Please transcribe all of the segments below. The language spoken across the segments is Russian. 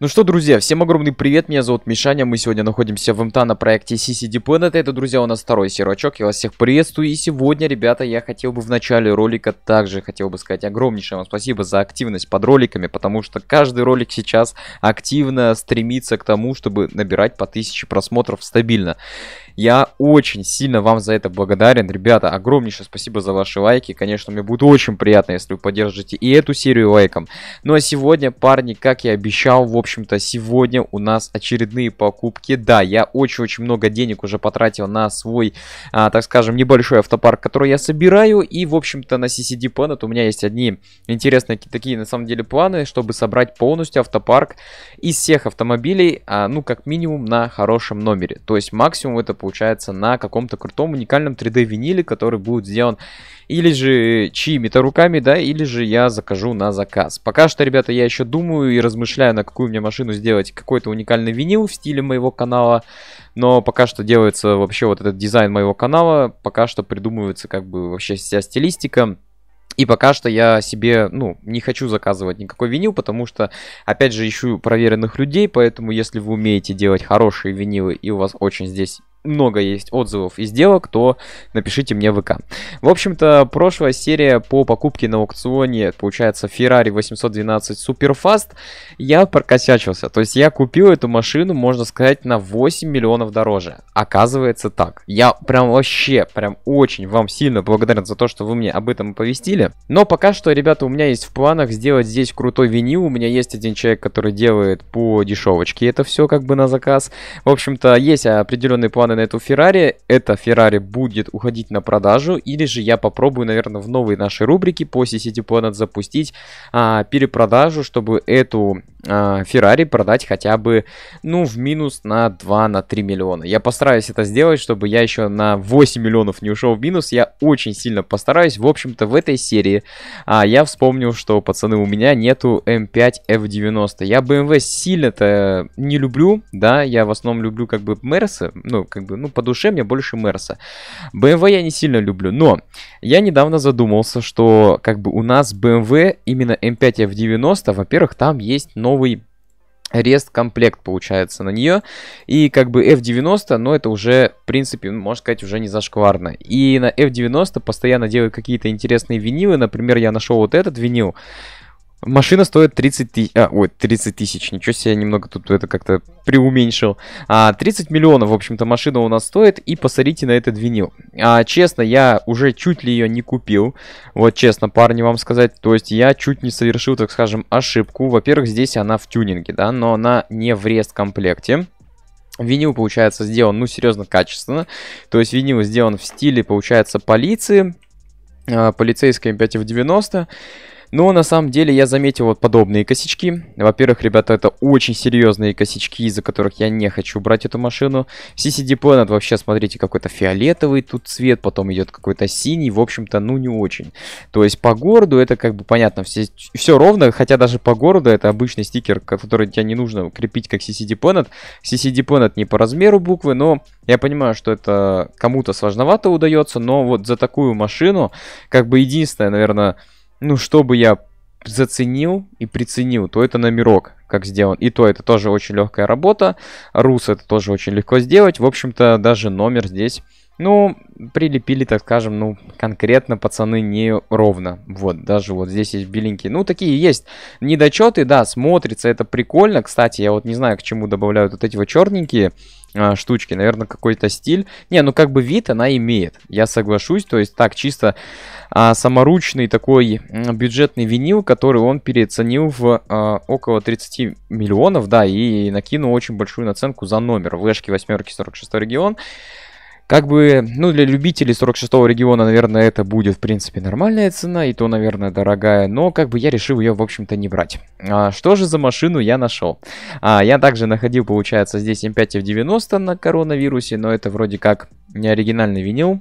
Ну что, друзья, всем огромный привет, меня зовут Мишаня, мы сегодня находимся в МТА на проекте CCD Planet, это, друзья, у нас второй сервачок, я вас всех приветствую, и сегодня, ребята, я хотел бы в начале ролика также хотел бы сказать огромнейшее вам спасибо за активность под роликами, потому что каждый ролик сейчас активно стремится к тому, чтобы набирать по 1000 просмотров стабильно. Я очень сильно вам за это благодарен. Ребята, огромнейшее спасибо за ваши лайки. Конечно, мне будет очень приятно, если вы поддержите и эту серию лайком. Ну а сегодня, парни, как я обещал, в общем-то, сегодня у нас очередные покупки. Да, я очень-очень много денег уже потратил на свой, а, так скажем, небольшой автопарк, который я собираю. И, в общем-то, на CCD Planet у меня есть одни интересные такие, на самом деле, планы, чтобы собрать полностью автопарк из всех автомобилей, а, ну, как минимум, на хорошем номере. То есть максимум это получается, на каком-то крутом уникальном 3D виниле, который будет сделан или же чьими-то руками, да, или же я закажу на заказ. Пока что, ребята, я еще думаю и размышляю, на какую мне машину сделать какой-то уникальный винил в стиле моего канала, но пока что делается вообще вот этот дизайн моего канала, пока что придумывается как бы вообще вся стилистика, и пока что я себе, ну, не хочу заказывать никакой винил, потому что, опять же, ищу проверенных людей, поэтому если вы умеете делать хорошие винилы и у вас очень здесь много есть отзывов и сделок, то напишите мне в ВК. В общем-то, прошлая серия по покупке на аукционе, получается, Ferrari 812 Superfast, я прокосячился. То есть я купил эту машину, можно сказать, на 8 миллионов дороже. Оказывается так. Я прям вообще, прям очень вам сильно благодарен за то, что вы мне об этом оповестили. Но пока что, ребята, у меня есть в планах сделать здесь крутой винил. У меня есть один человек, который делает по дешевочке это все как бы на заказ. В общем-то, есть определенные планы на эту Феррари. Эта Феррари будет уходить на продажу. Или же я попробую, наверное, в новой нашей рубрике по CCT Planet запустить а, перепродажу, чтобы эту а, продать хотя бы, ну, в минус на 2-3 на 3 миллиона. Я постараюсь это сделать, чтобы я еще на 8 миллионов не ушел в минус. Я очень сильно постараюсь. В общем-то, в этой серии а, я вспомнил, что, пацаны, у меня нету M5 эм F90. Я BMW эм сильно-то не люблю, да, я в основном люблю как бы Мерсы, ну, как как бы, ну, по душе мне больше Мерса. BMW я не сильно люблю, но я недавно задумался, что как бы у нас BMW именно M5 F90, во-первых, там есть новый рест-комплект получается на нее. И как бы F90, но ну, это уже, в принципе, можно сказать, уже не зашкварно. И на F90 постоянно делают какие-то интересные винилы. Например, я нашел вот этот винил. Машина стоит 30 тысяч... А, ой, 30 тысяч, ничего себе, я немного тут это как-то преуменьшил. А, 30 миллионов, в общем-то, машина у нас стоит, и посмотрите на этот винил. А, честно, я уже чуть ли ее не купил, вот честно, парни, вам сказать. То есть я чуть не совершил, так скажем, ошибку. Во-первых, здесь она в тюнинге, да, но она не в рест-комплекте. Винил, получается, сделан, ну, серьезно, качественно. То есть винил сделан в стиле, получается, полиции, а, полицейской 5 в 90. Но на самом деле я заметил вот подобные косячки. Во-первых, ребята, это очень серьезные косячки, из-за которых я не хочу брать эту машину. CCD Planet вообще, смотрите, какой-то фиолетовый тут цвет, потом идет какой-то синий, в общем-то, ну не очень. То есть по городу это как бы понятно, все, все ровно, хотя даже по городу это обычный стикер, который тебе не нужно крепить как CCD Planet. CCD Planet не по размеру буквы, но я понимаю, что это кому-то сложновато удается, но вот за такую машину, как бы единственное, наверное, ну, чтобы я заценил и приценил, то это номерок, как сделан. И то это тоже очень легкая работа. Рус это тоже очень легко сделать. В общем-то, даже номер здесь, ну, прилепили, так скажем, ну, конкретно пацаны не ровно. Вот, даже вот здесь есть беленькие. Ну, такие есть недочеты, да, смотрится это прикольно. Кстати, я вот не знаю, к чему добавляют вот эти вот черненькие. А, штучки. Наверное, какой-то стиль. Не, ну как бы вид она имеет, я соглашусь. То есть так, чисто э, саморучный такой бюджетный винил, который он переоценил в э, около 30 миллионов, да, и накинул очень большую наценку за номер. Вешки, восьмерки, 46 регион. Как бы, ну, для любителей 46-го региона, наверное, это будет, в принципе, нормальная цена, и то, наверное, дорогая, но как бы я решил ее, в общем-то, не брать. А, что же за машину я нашел? А, я также находил, получается, здесь m 5 F90 на коронавирусе, но это вроде как не оригинальный винил,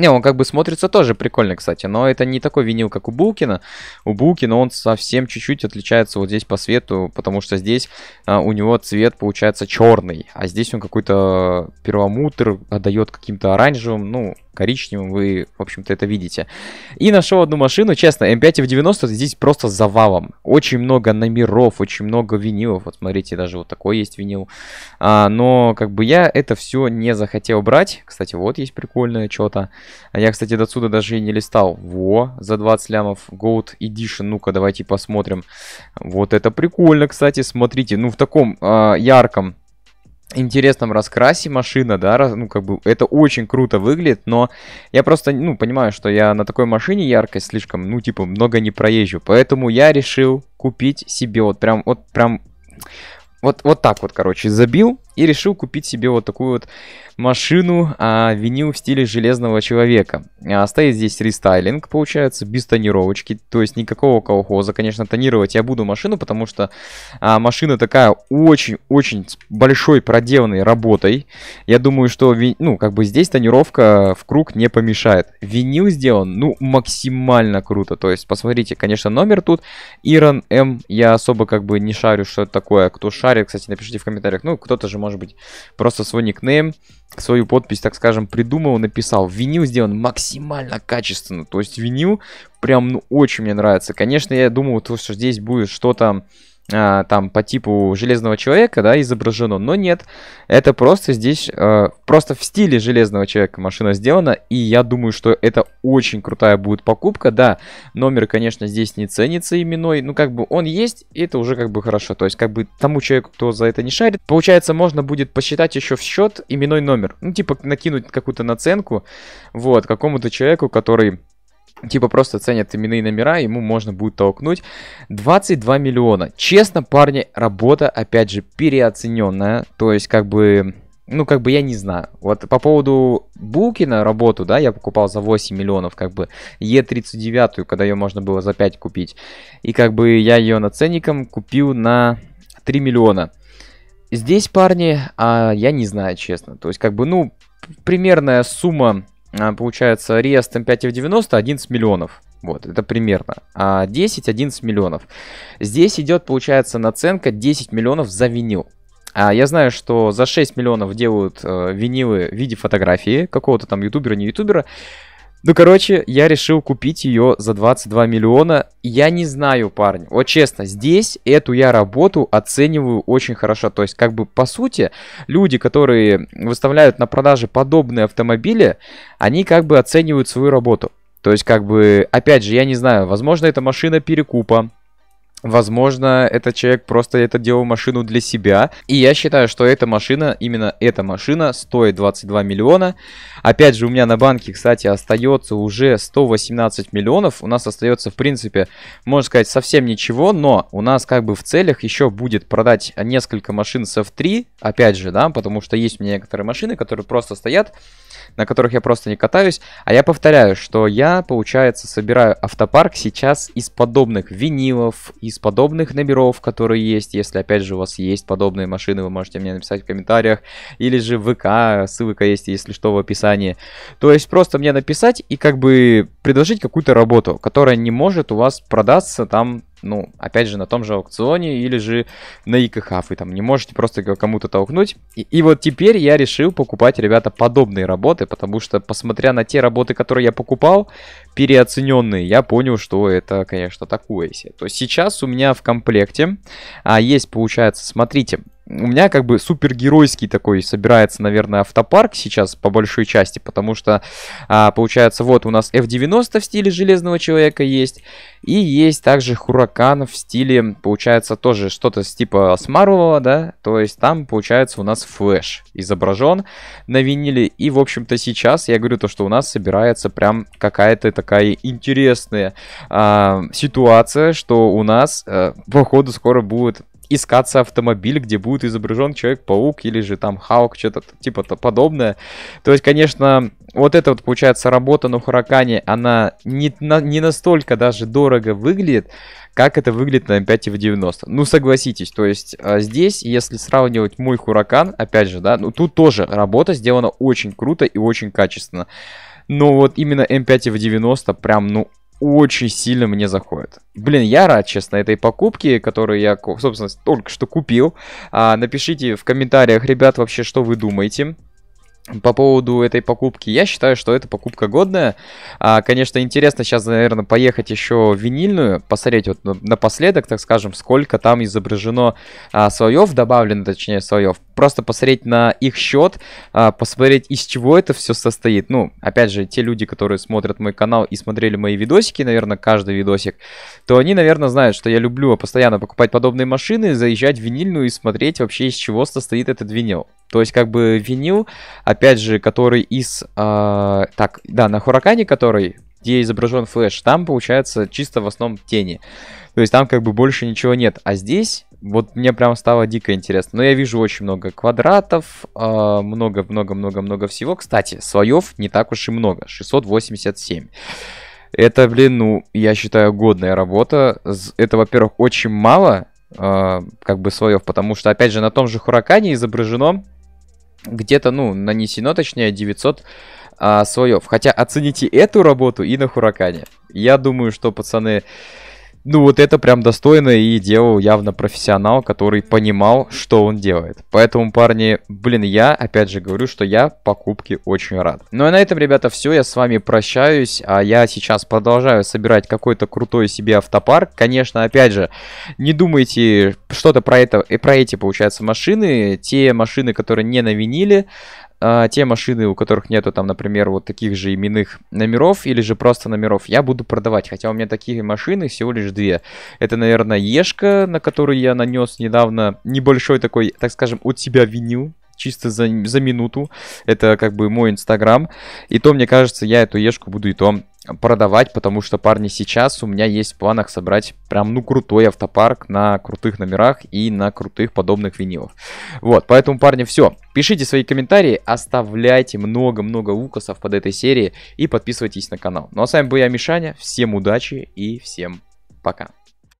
не, он как бы смотрится тоже прикольно, кстати, но это не такой винил, как у Булкина. У Булкина он совсем чуть-чуть отличается вот здесь по цвету, потому что здесь а, у него цвет получается черный, а здесь он какой-то перламутр отдает каким-то оранжевым, ну, коричневым, вы, в общем-то, это видите. И нашел одну машину, честно, М5 в 90 здесь просто завалом. Очень много номеров, очень много винилов. Вот смотрите, даже вот такой есть винил. А, но, как бы, я это все не захотел брать. Кстати, вот есть прикольное что-то. А я, кстати, до сюда даже и не листал. Во, за 20 лямов Gold Edition. Ну-ка, давайте посмотрим. Вот это прикольно, кстати, смотрите. Ну, в таком э, ярком интересном раскрасе машина, да, ну, как бы, это очень круто выглядит, но я просто, ну, понимаю, что я на такой машине яркость слишком, ну, типа, много не проезжу, поэтому я решил купить себе вот прям, вот прям, вот, вот так вот, короче, забил, и решил купить себе вот такую вот машину а, винил в стиле Железного Человека. А, стоит здесь рестайлинг, получается, без тонировочки, то есть никакого колхоза. Конечно, тонировать я буду машину, потому что а, машина такая очень-очень большой проделанной работой. Я думаю, что, ну, как бы здесь тонировка в круг не помешает. Винил сделан, ну, максимально круто. То есть, посмотрите, конечно, номер тут. Иран М. Я особо как бы не шарю, что это такое. Кто шарит, кстати, напишите в комментариях. Ну, кто-то же может может быть, просто свой никнейм, свою подпись, так скажем, придумал, написал. Винил сделан максимально качественно, то есть винил прям, ну, очень мне нравится. Конечно, я думал, то, что здесь будет что-то а, там по типу Железного Человека, да, изображено, но нет, это просто здесь, а, просто в стиле Железного Человека машина сделана, и я думаю, что это очень крутая будет покупка, да, номер, конечно, здесь не ценится именной, ну как бы он есть, и это уже как бы хорошо, то есть как бы тому человеку, кто за это не шарит, получается, можно будет посчитать еще в счет именной номер, ну типа накинуть какую-то наценку, вот, какому-то человеку, который Типа просто ценят именные номера, ему можно будет толкнуть. 22 миллиона. Честно, парни, работа, опять же, переоцененная. То есть, как бы... Ну, как бы я не знаю. Вот по поводу Букина работу, да, я покупал за 8 миллионов, как бы, Е39, когда ее можно было за 5 купить. И как бы я ее на ценником купил на 3 миллиона. Здесь, парни, а, я не знаю, честно. То есть, как бы, ну, примерная сумма а, получается, рест М5 в 90 11 миллионов. Вот, это примерно. А 10-11 миллионов. Здесь идет, получается, наценка 10 миллионов за винил. А я знаю, что за 6 миллионов делают э, винилы в виде фотографии какого-то там ютубера, не ютубера. Ну, короче, я решил купить ее за 22 миллиона. Я не знаю, парни. Вот честно, здесь эту я работу оцениваю очень хорошо. То есть, как бы, по сути, люди, которые выставляют на продаже подобные автомобили, они как бы оценивают свою работу. То есть, как бы, опять же, я не знаю, возможно, это машина перекупа, Возможно, этот человек просто это делал машину для себя. И я считаю, что эта машина, именно эта машина, стоит 22 миллиона. Опять же, у меня на банке, кстати, остается уже 118 миллионов. У нас остается, в принципе, можно сказать, совсем ничего. Но у нас как бы в целях еще будет продать несколько машин с F3. Опять же, да, потому что есть у меня некоторые машины, которые просто стоят на которых я просто не катаюсь. А я повторяю, что я, получается, собираю автопарк сейчас из подобных винилов, из подобных номеров, которые есть. Если, опять же, у вас есть подобные машины, вы можете мне написать в комментариях. Или же в ВК, ссылка есть, если что, в описании. То есть просто мне написать и как бы предложить какую-то работу, которая не может у вас продаться там ну, опять же, на том же аукционе или же на ИКХ. Вы там не можете просто кому-то толкнуть. И, и вот теперь я решил покупать, ребята, подобные работы, потому что, посмотря на те работы, которые я покупал, переоцененные, я понял, что это, конечно, такое себе. То есть сейчас у меня в комплекте а, есть, получается, смотрите, у меня как бы супергеройский такой собирается, наверное, автопарк сейчас по большой части, потому что а, получается вот у нас F90 в стиле Железного Человека есть, и есть также Хуракан в стиле, получается, тоже что-то с типа с да, то есть там, получается, у нас Флэш изображен на виниле, и, в общем-то, сейчас я говорю то, что у нас собирается прям какая-то такая интересная а, ситуация, что у нас, а, походу, скоро будет искаться автомобиль, где будет изображен Человек-паук или же там Хаук, что-то типа -то подобное. То есть, конечно, вот эта вот, получается, работа на Хуракане, она не, на, не настолько даже дорого выглядит, как это выглядит на м 5 в 90. Ну, согласитесь, то есть а, здесь, если сравнивать мой Хуракан, опять же, да, ну тут тоже работа сделана очень круто и очень качественно. Но вот именно М5 в 90 прям, ну, очень сильно мне заходит. Блин, я рад, честно, этой покупке, которую я, собственно, только что купил. А, напишите в комментариях, ребят, вообще, что вы думаете по поводу этой покупки, я считаю, что эта покупка годная. А, конечно, интересно сейчас, наверное, поехать еще в винильную, посмотреть вот напоследок, так скажем, сколько там изображено а, слоев, добавлено, точнее, слоев. Просто посмотреть на их счет, а, посмотреть, из чего это все состоит. Ну, опять же, те люди, которые смотрят мой канал и смотрели мои видосики, наверное, каждый видосик, то они, наверное, знают, что я люблю постоянно покупать подобные машины, заезжать в винильную и смотреть вообще, из чего состоит этот винил. То есть, как бы винил, опять же, который из... Э, так, да, на Хуракане, который, где изображен флеш, там, получается, чисто в основном тени. То есть, там как бы больше ничего нет. А здесь, вот мне прям стало дико интересно. Но я вижу очень много квадратов, много-много-много-много а, э, всего. Кстати, слоев не так уж и много, 687. Это, блин, ну, я считаю, годная работа. Это, во-первых, очень мало, э, как бы слоев, потому что, опять же, на том же Хуракане изображено где-то, ну, нанесено, точнее, 900 а, слоев. Хотя оцените эту работу и на Хуракане. Я думаю, что, пацаны, ну вот это прям достойно и делал явно профессионал, который понимал, что он делает. Поэтому, парни, блин, я опять же говорю, что я покупке очень рад. Ну а на этом, ребята, все, я с вами прощаюсь, а я сейчас продолжаю собирать какой-то крутой себе автопарк. Конечно, опять же, не думайте что-то про это и про эти, получается, машины, те машины, которые не на виниле, а, те машины, у которых нету там, например, вот таких же именных номеров или же просто номеров, я буду продавать. Хотя у меня такие машины всего лишь две. Это, наверное, Ешка, на которую я нанес недавно небольшой такой, так скажем, от себя винил чисто за, за минуту. Это как бы мой инстаграм. И то, мне кажется, я эту ешку буду и то продавать, потому что, парни, сейчас у меня есть в планах собрать прям, ну, крутой автопарк на крутых номерах и на крутых подобных винилов. Вот, поэтому, парни, все. Пишите свои комментарии, оставляйте много-много лукасов под этой серией и подписывайтесь на канал. Ну, а с вами был я, Мишаня. Всем удачи и всем пока.